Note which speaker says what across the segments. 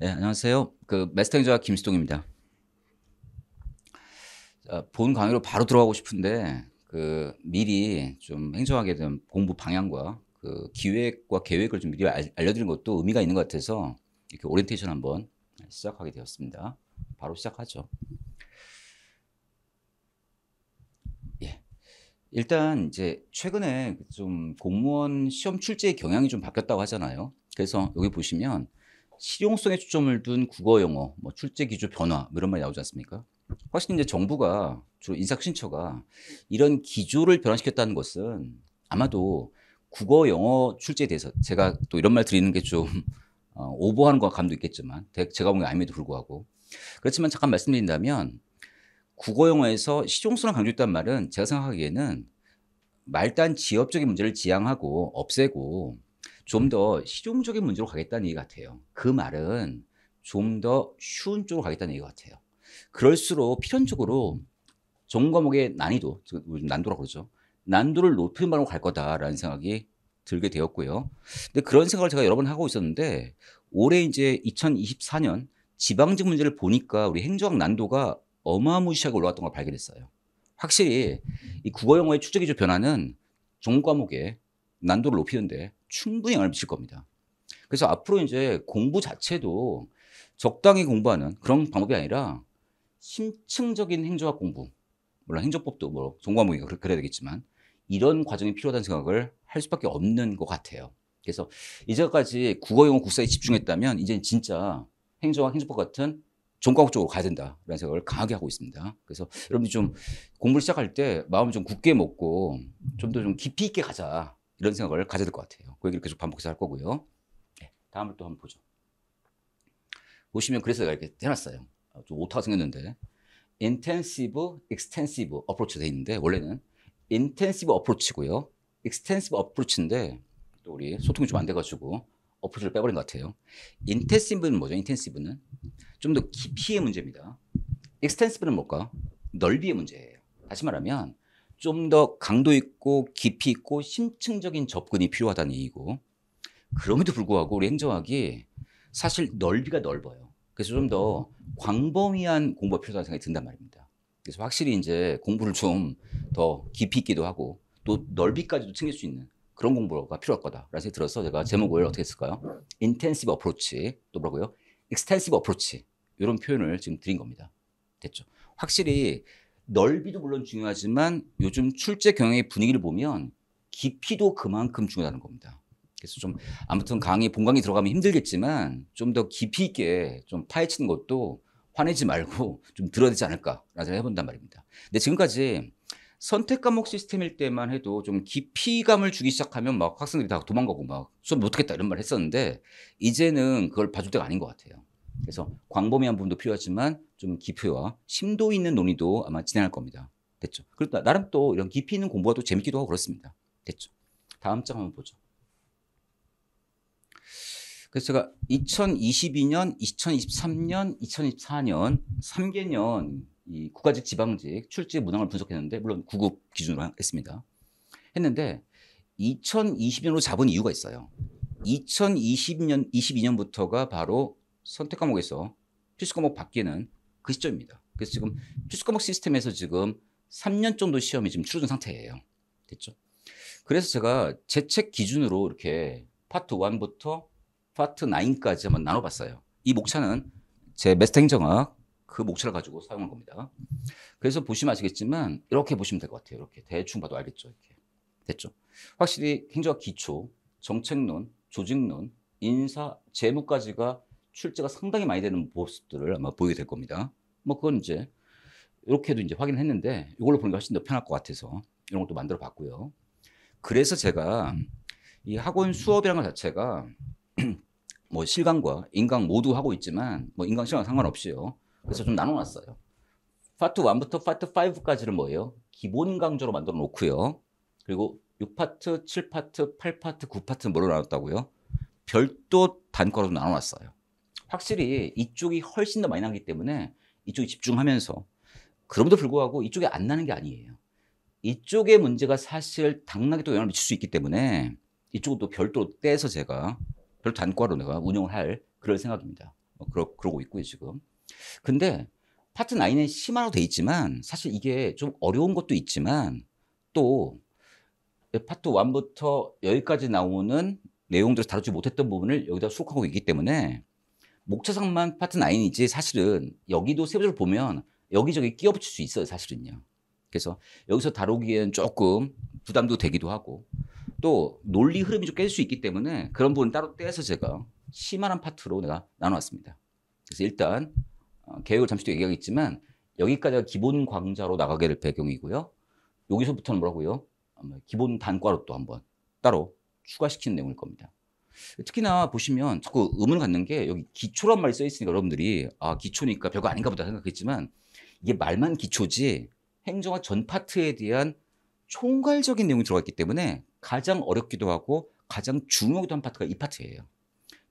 Speaker 1: 네, 안녕하세요. 그 메스탱자 김시동입니다. 본 강의로 바로 들어가고 싶은데 그 미리 좀 행정하게 된 공부 방향과 그 기획과 계획을 좀 미리 알, 려드린 것도 의미가 있는 것 같아서 이렇게 오리엔테이션 한번 시작하게 되었습니다. 바로 시작하죠. 예. 일단 이제 최근에 좀 공무원 시험 출제 경향이 좀 바뀌었다고 하잖아요. 그래서 여기 보시면 실용성에 초점을 둔 국어 영어 뭐 출제 기조 변화 뭐 이런 말이 나오지 않습니까? 확실히 이제 정부가 주로 인사혁신처가 이런 기조를 변화시켰다는 것은 아마도 국어 영어 출제에 대해서 제가 또 이런 말 드리는 게 좀 어, 오버하는 것 감도 있겠지만 제가 보기엔 아님에도 불구하고 그렇지만 잠깐 말씀드린다면 국어 영어에서 실용성을 강조했다는 말은 제가 생각하기에는 말단 지엽적인 문제를 지향하고 없애고 좀더 실용적인 문제로 가겠다는 얘기 같아요. 그 말은 좀 더 쉬운 쪽으로 가겠다는 얘기 같아요. 그럴수록 필연적으로 전 과목의 난이도, 난도라고 그러죠. 난도를 높이는 방향으로 갈 거다라는 생각이 들게 되었고요. 근데 그런 생각을 제가 여러 번 하고 있었는데 올해 이제 2024년 지방직 문제를 보니까 우리 행정학 난도가 어마무시하게 올라왔던걸 발견했어요. 확실히 이 국어 영어의 추적이조 변화는 전 과목의 난도를 높이는데 충분히 영향을 미칠 겁니다. 그래서 앞으로 이제 공부 자체도 적당히 공부하는 그런 방법이 아니라 심층적인 행정학 공부, 물론 행정법도 뭐종과목이 그래야 되겠지만 이런 과정이 필요하다는 생각을 할 수밖에 없는 것 같아요. 그래서 이제까지 국어, 영어, 국사에 집중했다면 이제 진짜 행정학, 행정법 같은 종과목 쪽으로 가야 된다라는 생각을 강하게 하고 있습니다. 그래서 여러분들 좀 공부를 시작할 때 마음 좀 굳게 먹고 좀 더좀 좀 깊이 있게 가자. 이런 생각을 가져야 될 것 같아요. 그 얘기를 계속 반복해서 할 거고요. 네, 다음을 또 한번 보죠. 보시면 그래서 제가 이렇게 해놨어요. 아, 좀 오타가 생겼는데 intensive, extensive approach 돼 있는데 원래는 intensive approach고요. extensive approach인데 또 우리 소통이 좀 안 돼가지고 어프로치를 빼버린 것 같아요. intensive는 뭐죠? intensive는 좀 더 깊이의 문제입니다. extensive는 뭘까? 넓이의 문제예요. 다시 말하면 좀더 강도 있고 깊이 있고 심층적인 접근이 필요하다는 얘기고 그럼에도 불구하고 우리 행정학이 사실 넓이가 넓어요. 그래서 좀 더 광범위한 공부가 필요하다는 생각이 든단 말입니다. 그래서 확실히 이제 공부를 좀 더 깊이 있기도 하고 또 넓이까지도 챙길 수 있는 그런 공부가 필요할 거다라는 생각이 들어서 제가 제목을 어떻게 쓸까요 인텐시브 어프로치 또 뭐라고요? 익스텐시브 어프로치 이런 표현을 지금 드린 겁니다. 됐죠? 확실히 넓이도 물론 중요하지만 요즘 출제 경영의 분위기를 보면 깊이도 그만큼 중요하다는 겁니다. 그래서 좀 아무튼 강의 본강이 들어가면 힘들겠지만 좀 더 깊이 있게 좀 파헤치는 것도 화내지 말고 좀 들어야 되지 않을까라는 생각을 해본단 말입니다. 근데 지금까지 선택 과목 시스템일 때만 해도 좀 깊이감을 주기 시작하면 막 학생들이 다 도망가고 막 수업 못하겠다 이런 말 했었는데 이제는 그걸 봐줄 때가 아닌 것 같아요. 그래서 광범위한 부분도 필요하지만 좀 기표와 심도 있는 논의도 아마 진행할 겁니다. 됐죠. 그리고 나름 또 이런 깊이 있는 공부가 또 재밌기도 하고 그렇습니다. 됐죠. 다음 장 한번 보죠. 그래서 제가 2022년, 2023년, 2024년 3개년 이 국가직, 지방직 출제 문항을 분석했는데 물론 구급 기준으로 했습니다. 했는데 2020년으로 잡은 이유가 있어요. 2020년, 22년부터가 바로 선택 과목에서 필수 과목 받기는 그 시점입니다. 그래서 지금 필수 과목 시스템에서 지금 3년 정도 시험이 지금 치러진 상태예요. 됐죠? 그래서 제가 제 책 기준으로 이렇게 파트 1부터 파트 9까지 한번 나눠봤어요. 이 목차는 제 메스터 행정학 그 목차를 가지고 사용한 겁니다. 그래서 보시면 아시겠지만 이렇게 보시면 될 것 같아요. 이렇게 대충 봐도 알겠죠. 이렇게 됐죠. 확실히 행정학 기초, 정책론, 조직론, 인사, 재무까지가 출제가 상당히 많이 되는 모습들을 아마 보이게 될 겁니다. 뭐 그건 이제 이렇게도 이제 확인했는데 이걸로 보는 게 훨씬 더 편할 것 같아서 이런 것도 만들어 봤고요. 그래서 제가 이 학원 수업이라는 것 자체가 뭐 실강과 인강 모두 하고 있지만 뭐 인강 실강 상관없이요. 그래서 좀 나눠놨어요. 파트 1부터 파트 5까지를 뭐예요? 기본 강좌로 만들어 놓고요. 그리고 6파트, 7파트, 8파트, 9파트 뭐로 나눴다고요? 별도 단과로 나눠놨어요. 확실히 이쪽이 훨씬 더 많이 나기 때문에 이쪽에 집중하면서 그럼에도 불구하고 이쪽에 안 나는 게 아니에요. 이쪽의 문제가 사실 당락에 또 영향을 미칠 수 있기 때문에 이쪽은 또 별도로 떼서 제가 별 단과로 내가 운영을 할 그럴 생각입니다. 어, 그러, 그러고 있고요, 지금. 근데 파트 9에 심화로 돼 있지만 사실 이게 좀 어려운 것도 있지만 또 파트 1부터 여기까지 나오는 내용들을 다루지 못했던 부분을 여기다 수록하고 있기 때문에 목차상만 파트 9이지 사실은 여기도 세부적으로 보면 여기저기 끼워 붙일 수 있어요, 사실은요. 그래서 여기서 다루기에는 조금 부담도 되기도 하고 또 논리 흐름이 좀 깰 수 있기 때문에 그런 부분 따로 떼서 제가 심한 한 파트로 내가 나눠왔습니다. 그래서 일단 어, 계획을 잠시 도 얘기하겠지만 여기까지가 기본 강좌로 나가게 될 배경이고요. 여기서부터는 뭐라고요? 기본 단과로 또 한번 따로 추가시키는 내용일 겁니다. 특히나 보시면 자꾸 의문을 갖는 게 여기 기초란 말이 써 있으니까 여러분들이 아 기초니까 별거 아닌가 보다 생각했지만 이게 말만 기초지 행정화 전 파트에 대한 총괄적인 내용이 들어가 있기 때문에 가장 어렵기도 하고 가장 중요하기도 한 파트가 이 파트예요.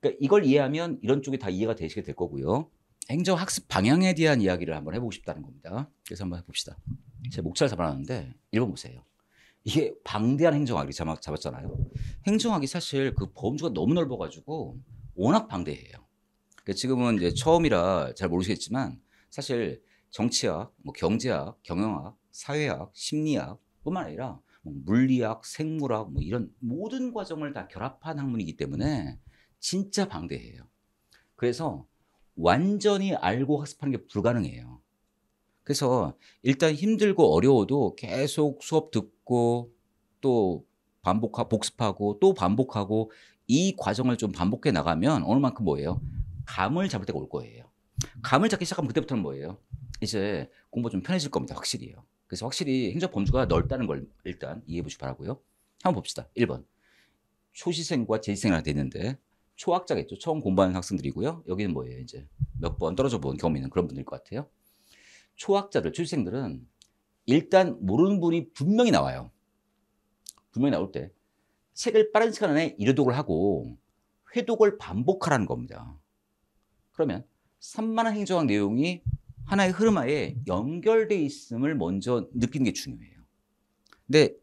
Speaker 1: 그러니까 이걸 이해하면 이런 쪽이 다 이해가 되시게 될 거고요. 행정 학습 방향에 대한 이야기를 한번 해보고 싶다는 겁니다. 그래서 한번 해봅시다. 제 목차를 잡아놨는데 1번 보세요. 이게 방대한 행정학이 잡았, 잖아요 행정학이 사실 그 범주가 너무 넓어가지고 워낙 방대해요. 그러니까 지금은 이제 처음이라 잘 모르시겠지만 사실 정치학, 뭐 경제학, 경영학, 사회학, 심리학뿐만 아니라 뭐 물리학, 생물학 뭐 이런 모든 과정을 다 결합한 학문이기 때문에 진짜 방대해요. 그래서 완전히 알고 학습하는 게 불가능해요. 그래서 일단 힘들고 어려워도 계속 수업 듣고 또 반복하고 복습하고 또 반복하고 이 과정을 좀 반복해 나가면 어느 만큼 뭐예요? 감을 잡을 때가 올 거예요. 감을 잡기 시작하면 그때부터는 뭐예요? 이제 공부 좀 편해질 겁니다. 확실히요. 그래서 확실히 행정 범주가 넓다는 걸 일단 이해해 보시기 바라고요. 한번 봅시다. 1번. 초시생과 재시생이라 되는데 초학자겠죠. 처음 공부하는 학생들이고요. 여기는 뭐예요? 이제 몇 번 떨어져 본 경험 있는 그런 분들일 것 같아요. 초학자들, 출생들은 일단 모르는 분이 분명히 나와요. 분명히 나올 때 책을 빠른 시간 안에 일회독을 하고 회독을 반복하라는 겁니다. 그러면 산만한 행정학 내용이 하나의 흐름하에 연결돼 있음을 먼저 느끼는 게 중요해요. 근데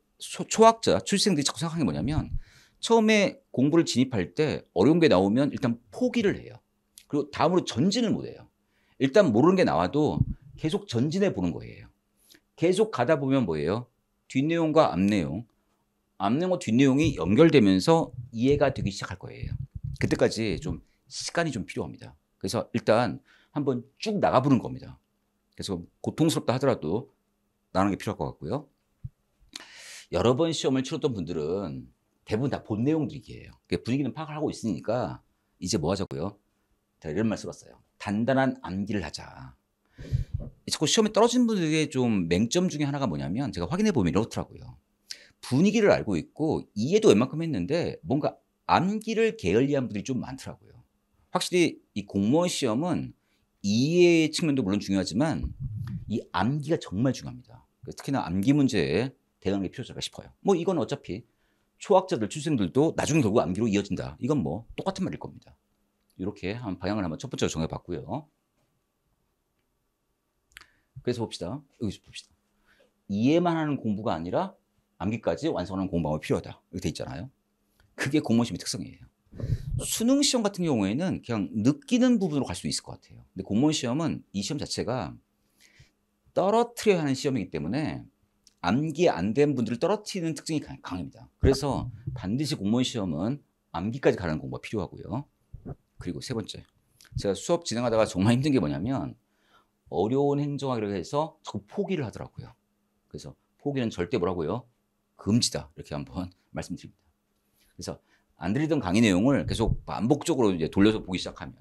Speaker 1: 초학자, 출생들이 자꾸 생각하는 게 뭐냐면 처음에 공부를 진입할 때 어려운 게 나오면 일단 포기를 해요. 그리고 다음으로 전진을 못 해요. 일단 모르는 게 나와도 계속 전진해 보는 거예요. 계속 가다 보면 뭐예요? 뒷내용과 앞내용, 앞내용과 뒷내용이 연결되면서 이해가 되기 시작할 거예요. 그때까지 좀 시간이 좀 필요합니다. 그래서 일단 한번 쭉 나가보는 겁니다. 그래서 고통스럽다 하더라도 나는 게 필요할 것 같고요. 여러 번 시험을 치렀던 분들은 대부분 다 본 내용들이에요. 분위기는 파악을 하고 있으니까 이제 뭐 하자고요? 제가 이런 말 써봤어요. 단단한 암기를 하자. 자꾸 시험에 떨어진 분들에게좀 맹점 중에 하나가 뭐냐면 제가 확인해 보면 이렇더라고요. 분위기를 알고 있고 이해도 웬만큼 했는데 뭔가 암기를 게을리한 분들이 좀 많더라고요. 확실히 이 공무원 시험은 이해 의 측면도 물론 중요하지만 이 암기가 정말 중요합니다. 특히나 암기 문제에 대응이 필요하다 싶어요. 뭐 이건 어차피 초학자들 출생들도 나중에 결국 암기로 이어진다. 이건 뭐 똑같은 말일 겁니다. 이렇게 한 방향을 한번 첫 번째로 정해봤고요. 그래서 봅시다. 여기서 봅시다. 이해만 하는 공부가 아니라 암기까지 완성하는 공부 방 필요하다. 이렇게 돼 있잖아요. 그게 공무원시험의 특성이에요. 수능 시험 같은 경우에는 그냥 느끼는 부분으로 갈 수 있을 것 같아요. 근데 공무원 시험은 이 시험 자체가 떨어뜨려야 하는 시험이기 때문에 암기 안 된 분들을 떨어뜨리는 특징이 강합니다. 그래서 반드시 공무원 시험은 암기까지 가는 공부가 필요하고요. 그리고 세 번째, 제가 수업 진행하다가 정말 힘든 게 뭐냐면 어려운 행정학이라고 해서 자꾸 포기를 하더라고요. 그래서 포기는 절대 뭐라고요? 금지다. 이렇게 한번 말씀드립니다. 그래서 안 들리던 강의 내용을 계속 반복적으로 이제 돌려서 보기 시작하면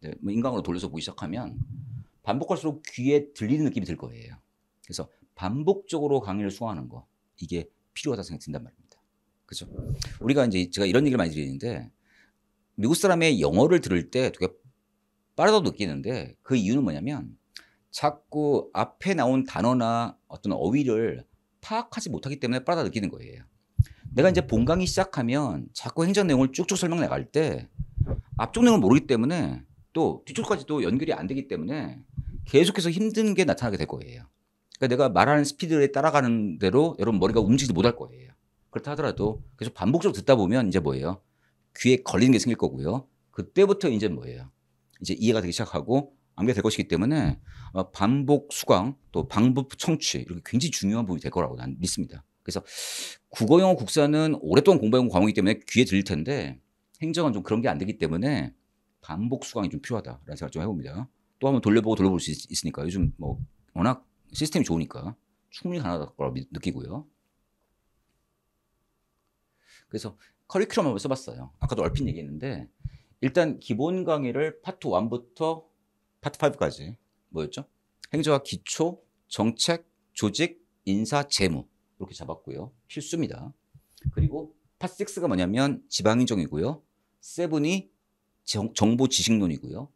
Speaker 1: 네, 뭐 인강으로 돌려서 보기 시작하면 반복할수록 귀에 들리는 느낌이 들 거예요. 그래서 반복적으로 강의를 수강하는 거 이게 필요하다 생각이 든단 말입니다. 그죠? 우리가 이제 제가 이런 얘기를 많이 드리는데 미국 사람의 영어를 들을 때 되게 빠르다고 느끼는데 그 이유는 뭐냐면 자꾸 앞에 나온 단어나 어떤 어휘를 파악하지 못하기 때문에 빨아들이는 거예요. 내가 이제 음. 본강의 시작하면 자꾸 행정 내용을 쭉쭉 설명 나갈 때 앞쪽 내용을 모르기 때문에 또 뒤쪽까지도 연결이 안 되기 때문에 계속해서 힘든 게 나타나게 될 거예요. 그러니까 내가 말하는 스피드에 따라가는 대로 여러분 머리가 움직이지 못할 거예요. 그렇다 하더라도 계속 반복적으로 듣다 보면 이제 뭐예요? 귀에 걸리는 게 생길 거고요. 그때부터 이제 뭐예요? 이제 이해가 되기 시작하고 암기가 될 것이기 때문에 어, 반복 수강 또 방법 청취 이렇게 굉장히 중요한 부분이 될 거라고 난 믿습니다. 그래서 국어, 영어, 국사는 오랫동안 공부해온 과목이기 때문에 귀에 들릴 텐데 행정은 좀 그런 게 안 되기 때문에 반복 수강이 좀 필요하다라는 생각을 좀 해봅니다. 또 한번 돌려보고 돌려볼 수 있, 으니까 요즘 뭐 워낙 시스템이 좋으니까 충분히 가능할 거라고 느끼고요. 그래서 커리큘럼 한번 써봤어요. 아까도 얼핏 얘기했는데 일단 기본 강의를 파트 1부터 파트 5까지 뭐였죠? 행정학 기초, 정책, 조직, 인사, 재무 이렇게 잡았고요. 필수입니다. 그리고 파트 6가 뭐냐면 지방행정이고요. 7이 정, 정보 지식론이고요.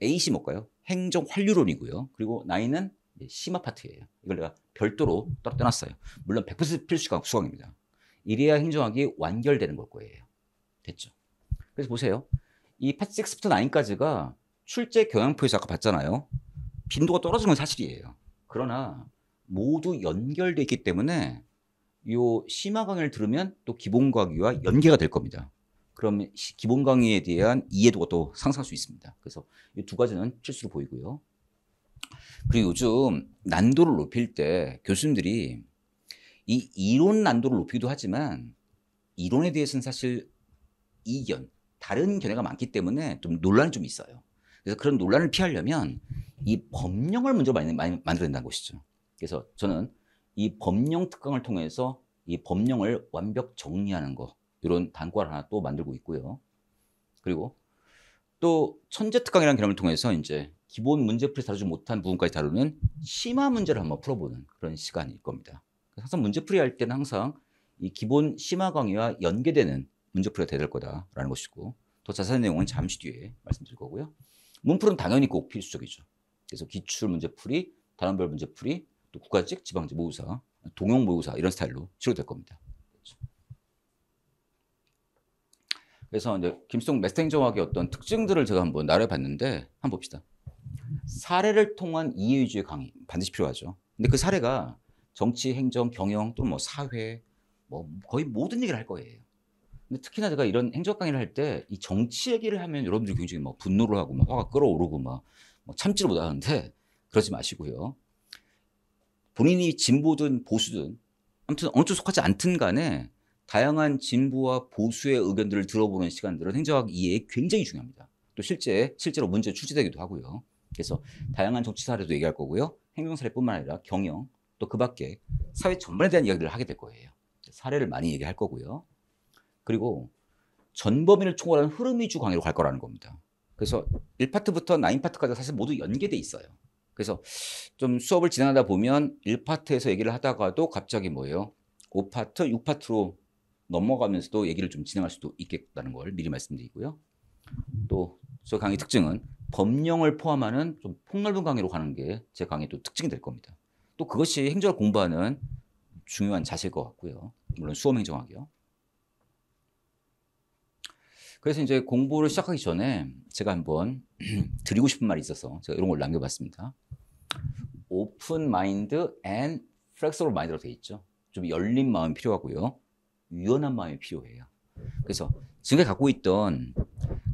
Speaker 1: 8이 뭘까요? 행정 환류론이고요. 그리고 9는 심화 파트예요. 이걸 내가 별도로 따로 떼놨어요. 물론 100%필수 수강입니다. 이래야 행정학이 완결되는 걸 거예요. 됐죠? 그래서 보세요. 이 파트 6부터 9까지가 출제 경향표에서 아까 봤잖아요. 빈도가 떨어진 건 사실이에요. 그러나 모두 연결돼 있기 때문에 요 심화 강의를 들으면 또 기본 강의와 연계가 될 겁니다. 그러면 기본 강의에 대한 이해도가 또 상승할 수 있습니다. 그래서 이 두 가지는 필수로 보이고요. 그리고 요즘 난도를 높일 때 교수님들이 이 이론 난도를 높이기도 하지만 이론에 대해서는 사실 이견, 다른 견해가 많기 때문에 좀 논란이 좀 있어요. 그래서 그런 논란을 피하려면 이 법령을 먼저 많이, 많이 만들어낸다는 것이죠. 그래서 저는 이 법령 특강을 통해서 이 법령을 완벽 정리하는 거 이런 단과를 하나 또 만들고 있고요. 그리고 또 천재 특강이라는 개념을 통해서 이제 기본 문제 풀이 다루지 못한 부분까지 다루는 심화 문제를 한번 풀어보는 그런 시간일 겁니다. 항상 문제 풀이 할 때는 항상 이 기본 심화 강의와 연계되는 문제 풀이가 돼야 될 거다라는 것이고 더 자세한 내용은 잠시 뒤에 말씀드릴 거고요. 문풀은 당연히 꼭 필수적이죠. 그래서 기출 문제풀이, 단원별 문제풀이, 또 국가직, 지방직 모의사, 동영 모의사 이런 스타일로 치료될 겁니다. 그렇죠. 그래서 이제 김수동 메스탱저학의 어떤 특징들을 제가 한번 나열 봤는데 한번 봅시다. 사례를 통한 이해주의 강의 반드시 필요하죠. 근데 그 사례가 정치, 행정, 경영 또 뭐 사회 뭐 거의 모든 얘기를 할 거예요. 근데 특히나 제가 이런 행정 강의를 할 때 이 정치 얘기를 하면 여러분들이 굉장히 막 분노를 하고 막 화가 끓어오르고 막 참지를 못하는데 그러지 마시고요. 본인이 진보든 보수든 아무튼 어느 쪽 속하지 않든 간에 다양한 진보와 보수의 의견들을 들어보는 시간들은 행정학 이해에 굉장히 중요합니다. 또 실제 실제로 문제 출제되기도 하고요. 그래서 다양한 정치 사례도 얘기할 거고요. 행정 사례뿐만 아니라 경영 또 그 밖에 사회 전반에 대한 이야기를 하게 될 거예요. 사례를 많이 얘기할 거고요. 그리고 전 범위를 총괄하는 흐름 위주 강의로 갈 거라는 겁니다. 그래서 1파트부터 9파트까지 사실 모두 연계돼 있어요. 그래서 좀 수업을 진행하다 보면 1파트에서 얘기를 하다가도 갑자기 뭐예요? 5파트, 6파트로 넘어가면서도 얘기를 좀 진행할 수도 있겠다는 걸 미리 말씀드리고요. 또 저 강의 특징은 법령을 포함하는 좀 폭넓은 강의로 가는 게 제 강의 또 특징이 될 겁니다. 또 그것이 행정을 공부하는 중요한 자세일 것 같고요. 물론 수험 행정학이요. 그래서 이제 공부를 시작하기 전에 제가 한번 드리고 싶은 말이 있어서 제가 이런 걸 남겨봤습니다. 오픈 마인드 앤 플렉서블 마인드로 되어 있죠. 좀 열린 마음이 필요하고요. 유연한 마음이 필요해요. 그래서 지금 갖고 있던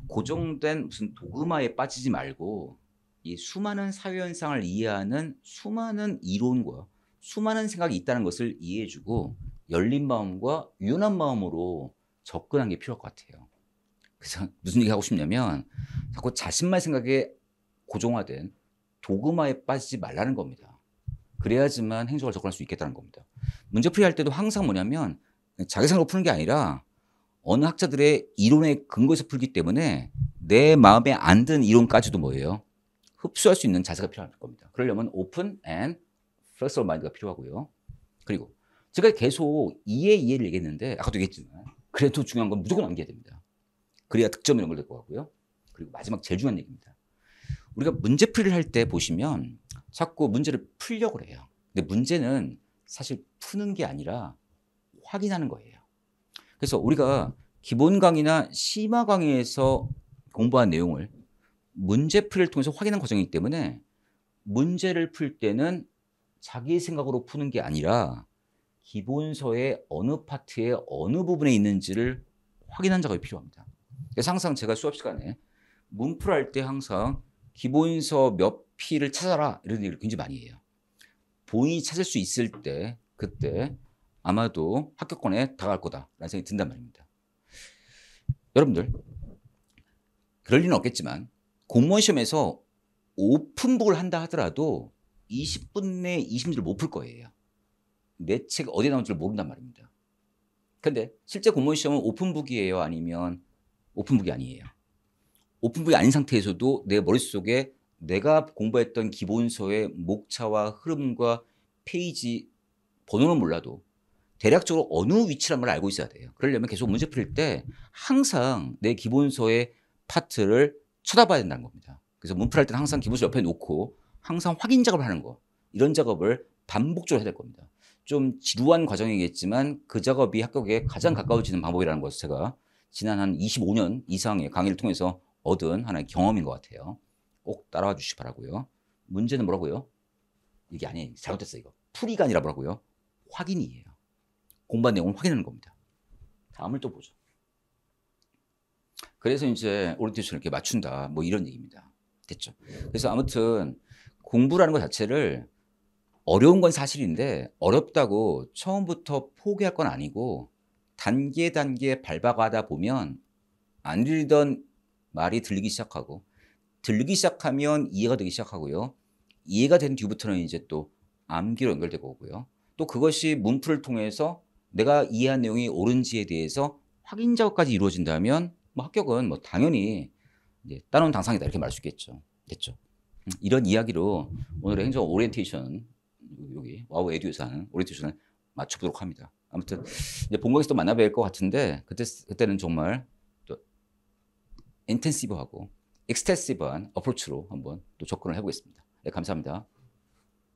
Speaker 1: 고정된 무슨 도그마에 빠지지 말고 이 수많은 사회 현상을 이해하는 수많은 이론과 수많은 생각이 있다는 것을 이해해주고 열린 마음과 유연한 마음으로 접근한 게 필요할 것 같아요. 그래서 무슨 얘기 하고 싶냐면 자꾸 자신만 생각에 고정화된 도그마에 빠지지 말라는 겁니다. 그래야지만 행정을 접근할 수 있겠다는 겁니다. 문제풀이 할 때도 항상 뭐냐면 자기 생각으로 푸는 게 아니라 어느 학자들의 이론에 근거해서 풀기 때문에 내 마음에 안드 이론까지도 뭐예요? 흡수할 수 있는 자세가 필요할 겁니다. 그러려면 오픈 앤 플렉서블 마인드가 필요하고요. 그리고 제가 계속 이해 이해를 얘기했는데 아까도 얘기했지만 그래도 중요한 건 무조건 남겨야 됩니다. 그래야 득점이 연걸될것 같고요. 그리고 마지막 제일 중요한 얘기입니다. 우리가 문제풀이를 할 때 보시면 자꾸 문제를 풀려고 해요. 근데 문제는 사실 푸는 게 아니라 확인하는 거예요. 그래서 우리가 기본 강의나 심화 강의에서 공부한 내용을 문제풀이를 통해서 확인한 과정이기 때문에 문제를 풀 때는 자기 생각으로 푸는 게 아니라 기본서의 어느 파트에 어느 부분에 있는지를 확인한 작업이 필요합니다. 그래서 항상 제가 수업 시간에 문풀 할 때 항상 기본서 몇 피를 찾아라 이런 얘기를 굉장히 많이 해요. 본인이 찾을 수 있을 때 그때 아마도 합격권에 다가갈 거다라는 생각이 든단 말입니다. 여러분들 그럴 리는 없겠지만 공무원 시험에서 오픈북을 한다 하더라도 20분 내에 2 0문를못 풀 거예요. 내 책 어디에 나온줄 모른단 말입니다. 근데 실제 공무원 시험은 오픈북이에요? 아니면 오픈북이 아니에요. 오픈북이 아닌 상태에서도 내 머릿속에 내가 공부했던 기본서의 목차와 흐름과 페이지 번호는 몰라도 대략적으로 어느 위치란 걸 알고 있어야 돼요. 그러려면 계속 문제 풀릴때 항상 내 기본서의 파트를 쳐다봐야 된다는 겁니다. 그래서 문풀할 때는 항상 기본서 옆에 놓고 항상 확인 작업을 하는 거 이런 작업을 반복적으로 해야 될 겁니다. 좀 지루한 과정이겠지만 그 작업이 합격에 가장 가까워지는 방법이라는 것을 제가 지난 한 25년 이상의 강의를 통해서 얻은 하나의 경험인 것 같아요. 꼭 따라와 주시기 바라고요. 문제는 뭐라고요? 이게 아니에요. 잘못됐어 이거. 풀이가 아니라 뭐라고요? 확인이에요. 공부한 내용을 확인하는 겁니다. 다음을 또 보죠. 그래서 이제 오리엔테이션을 이렇게 맞춘다. 뭐 이런 얘기입니다. 됐죠. 그래서 아무튼 공부라는 것 자체를 어려운 건 사실인데 어렵다고 처음부터 포기할 건 아니고 단계 단계 밟아가다 보면 안 들리던 말이 들리기 시작하고 들리기 시작하면 이해가 되기 시작하고요. 이해가 된 뒤부터는 이제 또 암기로 연결되고 오고요. 또 그것이 문풀을 통해서 내가 이해한 내용이 옳은지에 대해서 확인 작업까지 이루어진다면 뭐 합격은 뭐 당연히 따놓은 당상이다 이렇게 말할 수 있겠죠. 됐죠. 음, 이런 이야기로 오늘의 행정 오리엔테이션 여기 와우 에듀에서 하는 오리엔테이션을 마쳐보도록 합니다. 아무튼 이제 본국에서 또 만나 뵐 것 같은데 그때 그때는 정말 또 인텐시브하고 익스테시브한 어프로치로 한번 또 접근을 해보겠습니다. 네, 감사합니다.